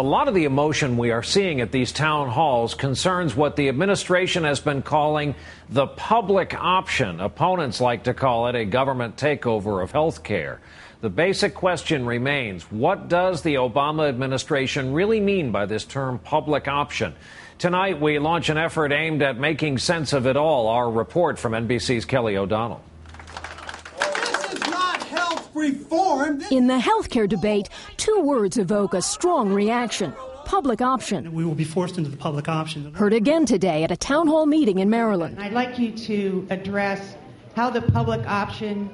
A lot of the emotion we are seeing at these town halls concerns what the administration has been calling the public option. Opponents like to call it a government takeover of health care. The basic question remains what does the Obama administration really mean by this term public option? Tonight, we launch an effort aimed at making sense of it all. Our report from NBC's Kelly O'Donnell. Reform? In the healthcare debate, two words evoke a strong reaction public option. We will be forced into the public option. Heard again today at a town hall meeting in Maryland. I'd like you to address how the public option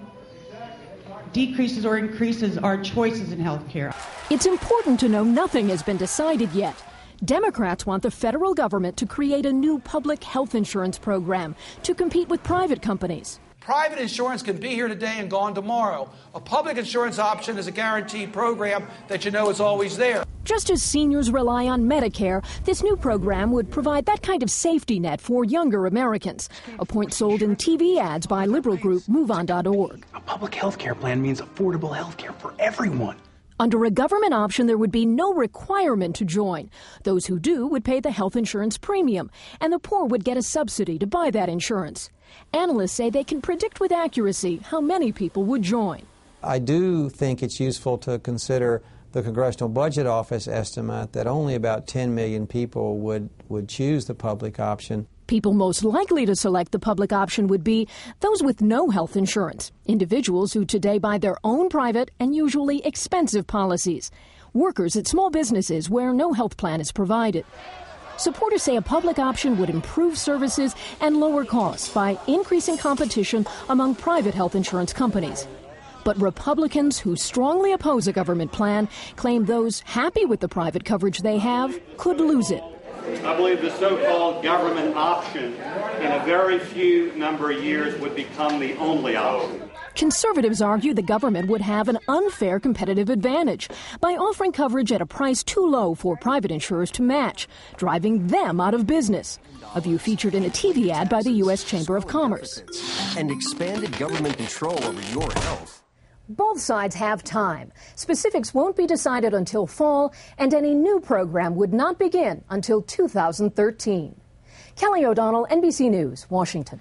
decreases or increases our choices in healthcare. It's important to know nothing has been decided yet. Democrats want the federal government to create a new public health insurance program to compete with private companies. Private insurance can be here today and gone tomorrow. A public insurance option is a guaranteed program that you know is always there. Just as seniors rely on Medicare, this new program would provide that kind of safety net for younger Americans. A point sold in TV ads by liberal group MoveOn.org. A public health care plan means affordable health care for everyone. Under a government option, there would be no requirement to join. Those who do would pay the health insurance premium, and the poor would get a subsidy to buy that insurance. Analysts say they can predict with accuracy how many people would join. I do think it's useful to consider the Congressional Budget Office estimate that only about 10 million people would, would choose the public option. People most likely to select the public option would be those with no health insurance, individuals who today buy their own private and usually expensive policies, workers at small businesses where no health plan is provided. Supporters say a public option would improve services and lower costs by increasing competition among private health insurance companies. But Republicans who strongly oppose a government plan claim those happy with the private coverage they have could lose it. I believe the so-called government option in a very few number of years would become the only option. Conservatives argue the government would have an unfair competitive advantage by offering coverage at a price too low for private insurers to match, driving them out of business. A view featured in a TV ad by the U.S. Chamber of Commerce. And expanded government control over your health. Both sides have time. Specifics won't be decided until fall, and any new program would not begin until 2013. Kelly O'Donnell, NBC News, Washington.